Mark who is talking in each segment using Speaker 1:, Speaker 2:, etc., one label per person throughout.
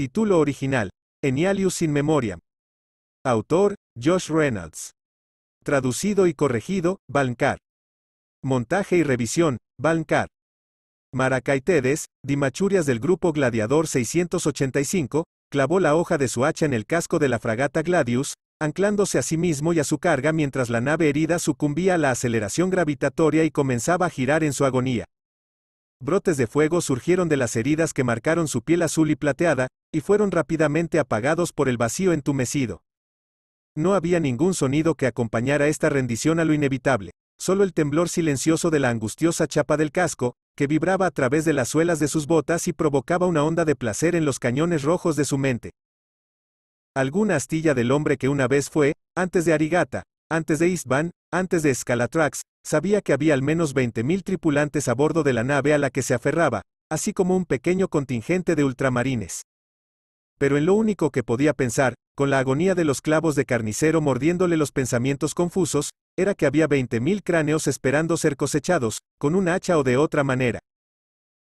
Speaker 1: Título original, Enialius in Memoriam. Autor, Josh Reynolds. Traducido y corregido, Balncar. Montaje y revisión, Balncar. Maracaitedes, Dimachurias del grupo Gladiador 685, clavó la hoja de su hacha en el casco de la fragata Gladius, anclándose a sí mismo y a su carga mientras la nave herida sucumbía a la aceleración gravitatoria y comenzaba a girar en su agonía brotes de fuego surgieron de las heridas que marcaron su piel azul y plateada, y fueron rápidamente apagados por el vacío entumecido. No había ningún sonido que acompañara esta rendición a lo inevitable, solo el temblor silencioso de la angustiosa chapa del casco, que vibraba a través de las suelas de sus botas y provocaba una onda de placer en los cañones rojos de su mente. Alguna astilla del hombre que una vez fue, antes de Arigata, antes de Isban, antes de Scalatrax, Sabía que había al menos 20.000 tripulantes a bordo de la nave a la que se aferraba, así como un pequeño contingente de ultramarines. Pero en lo único que podía pensar, con la agonía de los clavos de carnicero mordiéndole los pensamientos confusos, era que había 20.000 cráneos esperando ser cosechados, con un hacha o de otra manera.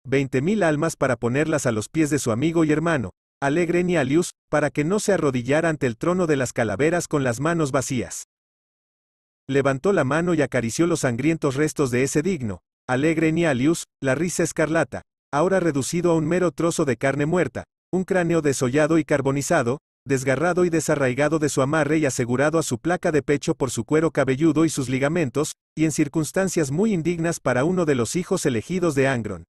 Speaker 1: 20.000 almas para ponerlas a los pies de su amigo y hermano, alegre Nialius, para que no se arrodillara ante el trono de las calaveras con las manos vacías levantó la mano y acarició los sangrientos restos de ese digno, alegre Nialius, la risa escarlata, ahora reducido a un mero trozo de carne muerta, un cráneo desollado y carbonizado, desgarrado y desarraigado de su amarre y asegurado a su placa de pecho por su cuero cabelludo y sus ligamentos, y en circunstancias muy indignas para uno de los hijos elegidos de Angron.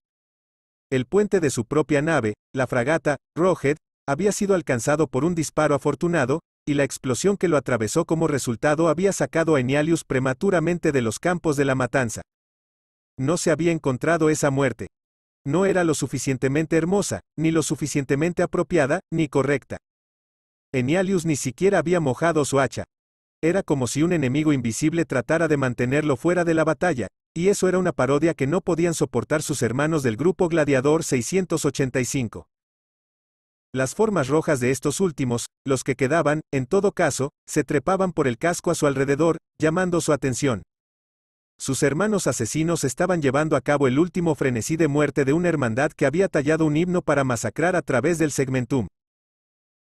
Speaker 1: El puente de su propia nave, la fragata, Roget, había sido alcanzado por un disparo afortunado, y la explosión que lo atravesó como resultado había sacado a Enialius prematuramente de los campos de la matanza. No se había encontrado esa muerte. No era lo suficientemente hermosa, ni lo suficientemente apropiada, ni correcta. Enialius ni siquiera había mojado su hacha. Era como si un enemigo invisible tratara de mantenerlo fuera de la batalla, y eso era una parodia que no podían soportar sus hermanos del grupo Gladiador 685. Las formas rojas de estos últimos, los que quedaban, en todo caso, se trepaban por el casco a su alrededor, llamando su atención. Sus hermanos asesinos estaban llevando a cabo el último frenesí de muerte de una hermandad que había tallado un himno para masacrar a través del segmentum.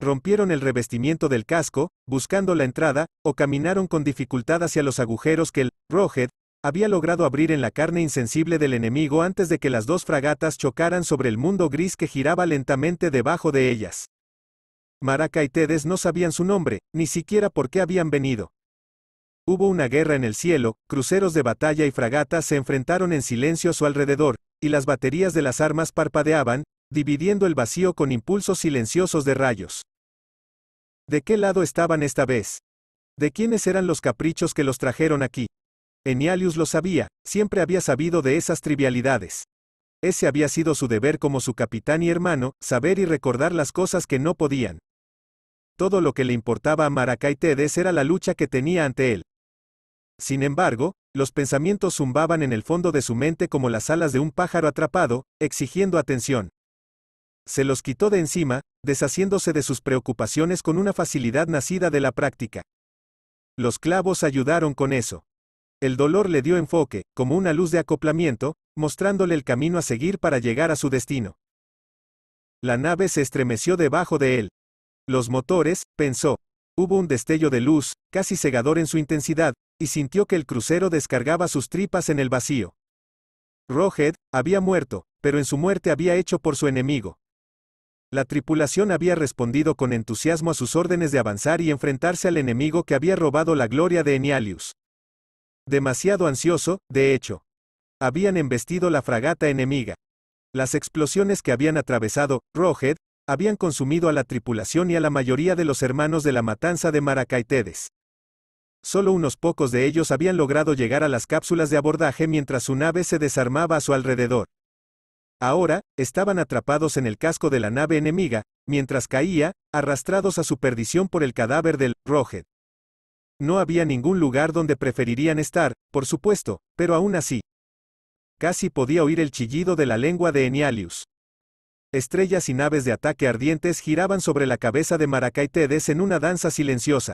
Speaker 1: Rompieron el revestimiento del casco, buscando la entrada, o caminaron con dificultad hacia los agujeros que el Rohed había logrado abrir en la carne insensible del enemigo antes de que las dos fragatas chocaran sobre el mundo gris que giraba lentamente debajo de ellas. Maraca y Tedes no sabían su nombre, ni siquiera por qué habían venido. Hubo una guerra en el cielo, cruceros de batalla y fragatas se enfrentaron en silencio a su alrededor, y las baterías de las armas parpadeaban, dividiendo el vacío con impulsos silenciosos de rayos. ¿De qué lado estaban esta vez? ¿De quiénes eran los caprichos que los trajeron aquí? Enialius lo sabía, siempre había sabido de esas trivialidades. Ese había sido su deber como su capitán y hermano, saber y recordar las cosas que no podían. Todo lo que le importaba a Maracaitedes era la lucha que tenía ante él. Sin embargo, los pensamientos zumbaban en el fondo de su mente como las alas de un pájaro atrapado, exigiendo atención. Se los quitó de encima, deshaciéndose de sus preocupaciones con una facilidad nacida de la práctica. Los clavos ayudaron con eso. El dolor le dio enfoque, como una luz de acoplamiento, mostrándole el camino a seguir para llegar a su destino. La nave se estremeció debajo de él. Los motores, pensó. Hubo un destello de luz, casi cegador en su intensidad, y sintió que el crucero descargaba sus tripas en el vacío. Rohed había muerto, pero en su muerte había hecho por su enemigo. La tripulación había respondido con entusiasmo a sus órdenes de avanzar y enfrentarse al enemigo que había robado la gloria de Enialius. Demasiado ansioso, de hecho. Habían embestido la fragata enemiga. Las explosiones que habían atravesado, Rojed, habían consumido a la tripulación y a la mayoría de los hermanos de la matanza de Maracaitedes. Solo unos pocos de ellos habían logrado llegar a las cápsulas de abordaje mientras su nave se desarmaba a su alrededor. Ahora, estaban atrapados en el casco de la nave enemiga, mientras caía, arrastrados a su perdición por el cadáver del Rojed. No había ningún lugar donde preferirían estar, por supuesto, pero aún así. Casi podía oír el chillido de la lengua de Enialius. Estrellas y naves de ataque ardientes giraban sobre la cabeza de Maracaitedes en una danza silenciosa.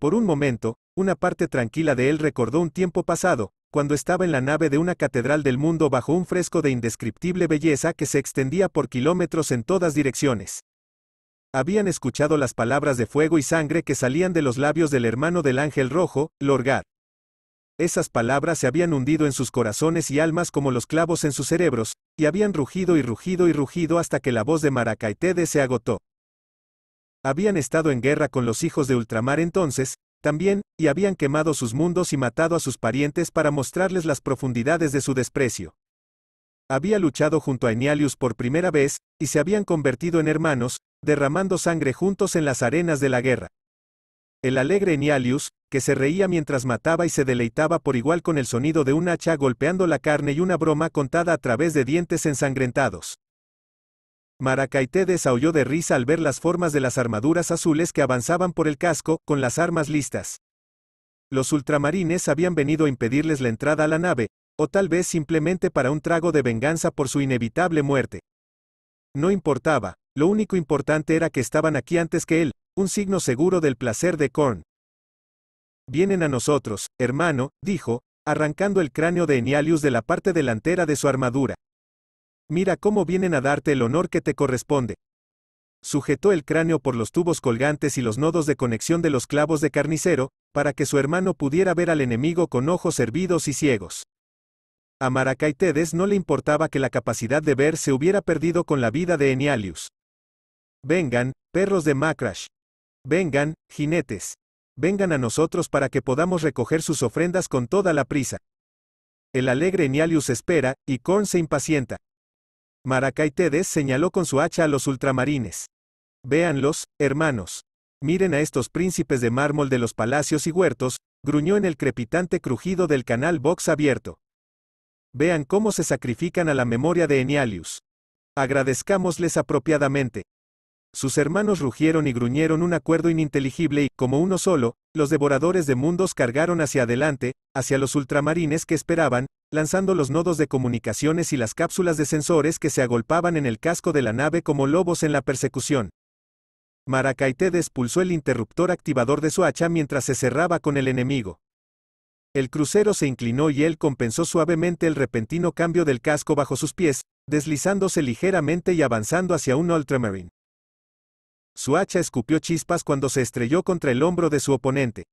Speaker 1: Por un momento, una parte tranquila de él recordó un tiempo pasado, cuando estaba en la nave de una catedral del mundo bajo un fresco de indescriptible belleza que se extendía por kilómetros en todas direcciones. Habían escuchado las palabras de fuego y sangre que salían de los labios del hermano del ángel rojo, Lorgar. Esas palabras se habían hundido en sus corazones y almas como los clavos en sus cerebros, y habían rugido y rugido y rugido hasta que la voz de Maracaitede se agotó. Habían estado en guerra con los hijos de ultramar entonces, también, y habían quemado sus mundos y matado a sus parientes para mostrarles las profundidades de su desprecio había luchado junto a Enialius por primera vez, y se habían convertido en hermanos, derramando sangre juntos en las arenas de la guerra. El alegre Enialius, que se reía mientras mataba y se deleitaba por igual con el sonido de un hacha golpeando la carne y una broma contada a través de dientes ensangrentados. Maracaité desahuyó de risa al ver las formas de las armaduras azules que avanzaban por el casco, con las armas listas. Los ultramarines habían venido a impedirles la entrada a la nave, o tal vez simplemente para un trago de venganza por su inevitable muerte. No importaba, lo único importante era que estaban aquí antes que él, un signo seguro del placer de Korn. Vienen a nosotros, hermano, dijo, arrancando el cráneo de Enialius de la parte delantera de su armadura. Mira cómo vienen a darte el honor que te corresponde. Sujetó el cráneo por los tubos colgantes y los nodos de conexión de los clavos de carnicero, para que su hermano pudiera ver al enemigo con ojos hervidos y ciegos. A Maracaitedes no le importaba que la capacidad de ver se hubiera perdido con la vida de Enialius. Vengan, perros de Macrash. Vengan, jinetes. Vengan a nosotros para que podamos recoger sus ofrendas con toda la prisa. El alegre Enialius espera, y Korn se impacienta. Maracaitedes señaló con su hacha a los ultramarines. Véanlos, hermanos. Miren a estos príncipes de mármol de los palacios y huertos, gruñó en el crepitante crujido del canal box abierto. Vean cómo se sacrifican a la memoria de Enialius. Agradezcámosles apropiadamente. Sus hermanos rugieron y gruñeron un acuerdo ininteligible y, como uno solo, los devoradores de mundos cargaron hacia adelante, hacia los ultramarines que esperaban, lanzando los nodos de comunicaciones y las cápsulas de sensores que se agolpaban en el casco de la nave como lobos en la persecución. Maracaite expulsó el interruptor activador de su hacha mientras se cerraba con el enemigo. El crucero se inclinó y él compensó suavemente el repentino cambio del casco bajo sus pies, deslizándose ligeramente y avanzando hacia un ultramarine. Su hacha escupió chispas cuando se estrelló contra el hombro de su oponente.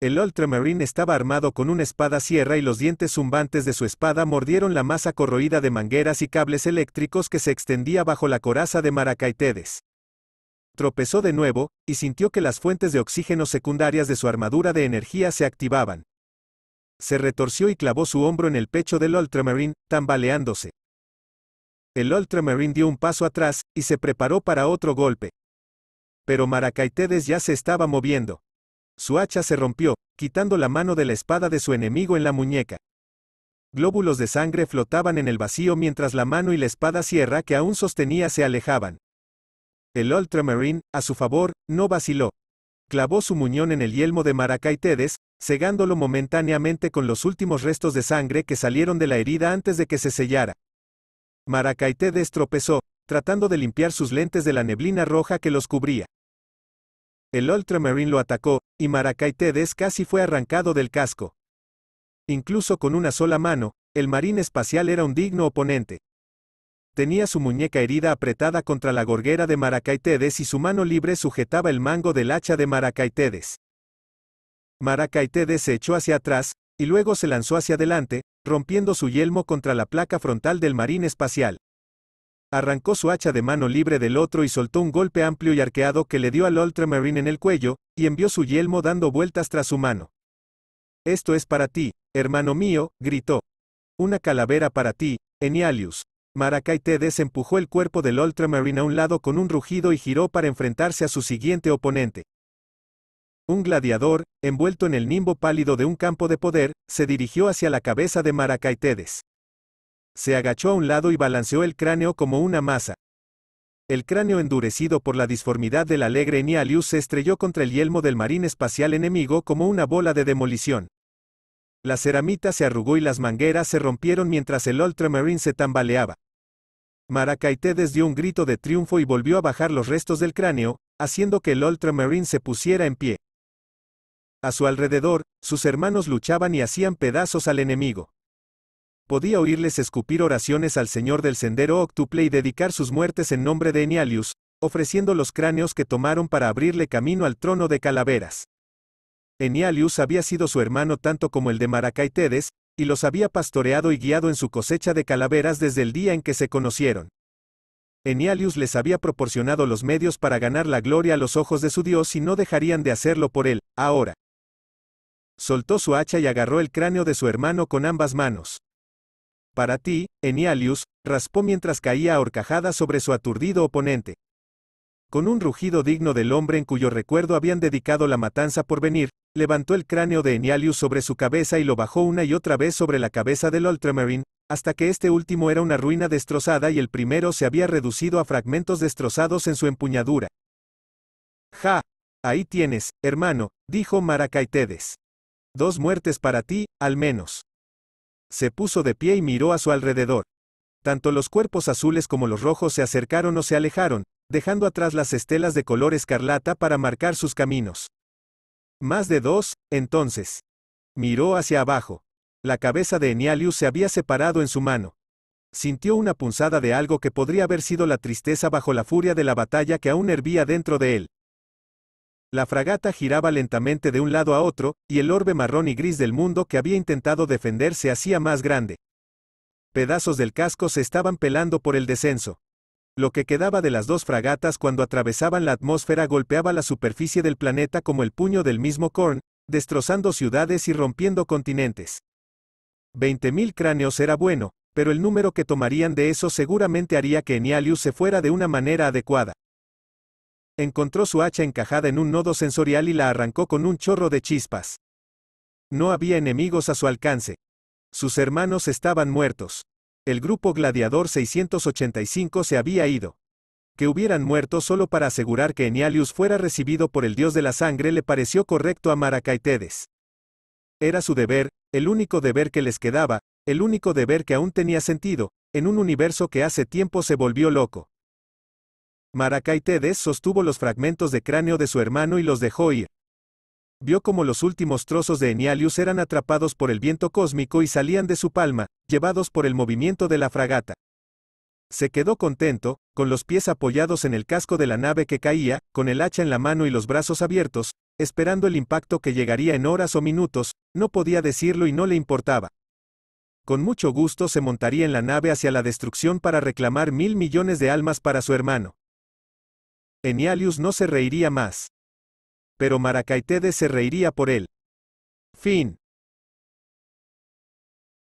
Speaker 1: El ultramarine estaba armado con una espada sierra y los dientes zumbantes de su espada mordieron la masa corroída de mangueras y cables eléctricos que se extendía bajo la coraza de Maracaitedes. Tropezó de nuevo, y sintió que las fuentes de oxígeno secundarias de su armadura de energía se activaban se retorció y clavó su hombro en el pecho del Ultramarine, tambaleándose. El Ultramarine dio un paso atrás, y se preparó para otro golpe. Pero Maracaitedes ya se estaba moviendo. Su hacha se rompió, quitando la mano de la espada de su enemigo en la muñeca. Glóbulos de sangre flotaban en el vacío mientras la mano y la espada sierra que aún sostenía se alejaban. El Ultramarine, a su favor, no vaciló. Clavó su muñón en el yelmo de Maracaitedes, cegándolo momentáneamente con los últimos restos de sangre que salieron de la herida antes de que se sellara. Maracaité tropezó, tratando de limpiar sus lentes de la neblina roja que los cubría. El Ultramarine lo atacó, y Maracaitedes casi fue arrancado del casco. Incluso con una sola mano, el marín espacial era un digno oponente. Tenía su muñeca herida apretada contra la gorguera de Maracaitedes y su mano libre sujetaba el mango del hacha de Maracaitedes se echó hacia atrás, y luego se lanzó hacia adelante, rompiendo su yelmo contra la placa frontal del marín espacial. Arrancó su hacha de mano libre del otro y soltó un golpe amplio y arqueado que le dio al Ultramarine en el cuello, y envió su yelmo dando vueltas tras su mano. Esto es para ti, hermano mío, gritó. Una calavera para ti, Enialius. Tedes empujó el cuerpo del Ultramarine a un lado con un rugido y giró para enfrentarse a su siguiente oponente. Un gladiador, envuelto en el nimbo pálido de un campo de poder, se dirigió hacia la cabeza de Maracaitedes. Se agachó a un lado y balanceó el cráneo como una masa. El cráneo endurecido por la disformidad del alegre Enialius se estrelló contra el yelmo del marín espacial enemigo como una bola de demolición. La ceramita se arrugó y las mangueras se rompieron mientras el Ultramarine se tambaleaba. Maracaitedes dio un grito de triunfo y volvió a bajar los restos del cráneo, haciendo que el Ultramarine se pusiera en pie. A su alrededor, sus hermanos luchaban y hacían pedazos al enemigo. Podía oírles escupir oraciones al Señor del Sendero Octuple y dedicar sus muertes en nombre de Enialius, ofreciendo los cráneos que tomaron para abrirle camino al trono de calaveras. Enialius había sido su hermano tanto como el de Maracaitedes, y los había pastoreado y guiado en su cosecha de calaveras desde el día en que se conocieron. Enialius les había proporcionado los medios para ganar la gloria a los ojos de su Dios y no dejarían de hacerlo por él, ahora, soltó su hacha y agarró el cráneo de su hermano con ambas manos. Para ti, Enialius, raspó mientras caía a sobre su aturdido oponente. Con un rugido digno del hombre en cuyo recuerdo habían dedicado la matanza por venir, levantó el cráneo de Enialius sobre su cabeza y lo bajó una y otra vez sobre la cabeza del Ultramarine, hasta que este último era una ruina destrozada y el primero se había reducido a fragmentos destrozados en su empuñadura. Ja, ahí tienes, hermano, dijo Maracaitedes. Dos muertes para ti, al menos. Se puso de pie y miró a su alrededor. Tanto los cuerpos azules como los rojos se acercaron o se alejaron, dejando atrás las estelas de color escarlata para marcar sus caminos. Más de dos, entonces. Miró hacia abajo. La cabeza de Enialius se había separado en su mano. Sintió una punzada de algo que podría haber sido la tristeza bajo la furia de la batalla que aún hervía dentro de él. La fragata giraba lentamente de un lado a otro, y el orbe marrón y gris del mundo que había intentado defender se hacía más grande. Pedazos del casco se estaban pelando por el descenso. Lo que quedaba de las dos fragatas cuando atravesaban la atmósfera golpeaba la superficie del planeta como el puño del mismo corn, destrozando ciudades y rompiendo continentes. Veinte mil cráneos era bueno, pero el número que tomarían de eso seguramente haría que Enialius se fuera de una manera adecuada encontró su hacha encajada en un nodo sensorial y la arrancó con un chorro de chispas. No había enemigos a su alcance. Sus hermanos estaban muertos. El grupo Gladiador 685 se había ido. Que hubieran muerto solo para asegurar que Enialius fuera recibido por el dios de la sangre le pareció correcto a Maracaitedes. Era su deber, el único deber que les quedaba, el único deber que aún tenía sentido, en un universo que hace tiempo se volvió loco. Tedes sostuvo los fragmentos de cráneo de su hermano y los dejó ir. Vio como los últimos trozos de Enialius eran atrapados por el viento cósmico y salían de su palma, llevados por el movimiento de la fragata. Se quedó contento, con los pies apoyados en el casco de la nave que caía, con el hacha en la mano y los brazos abiertos, esperando el impacto que llegaría en horas o minutos, no podía decirlo y no le importaba. Con mucho gusto se montaría en la nave hacia la destrucción para reclamar mil millones de almas para su hermano. Enialius no se reiría más. Pero Maracaitedes se reiría por él. Fin.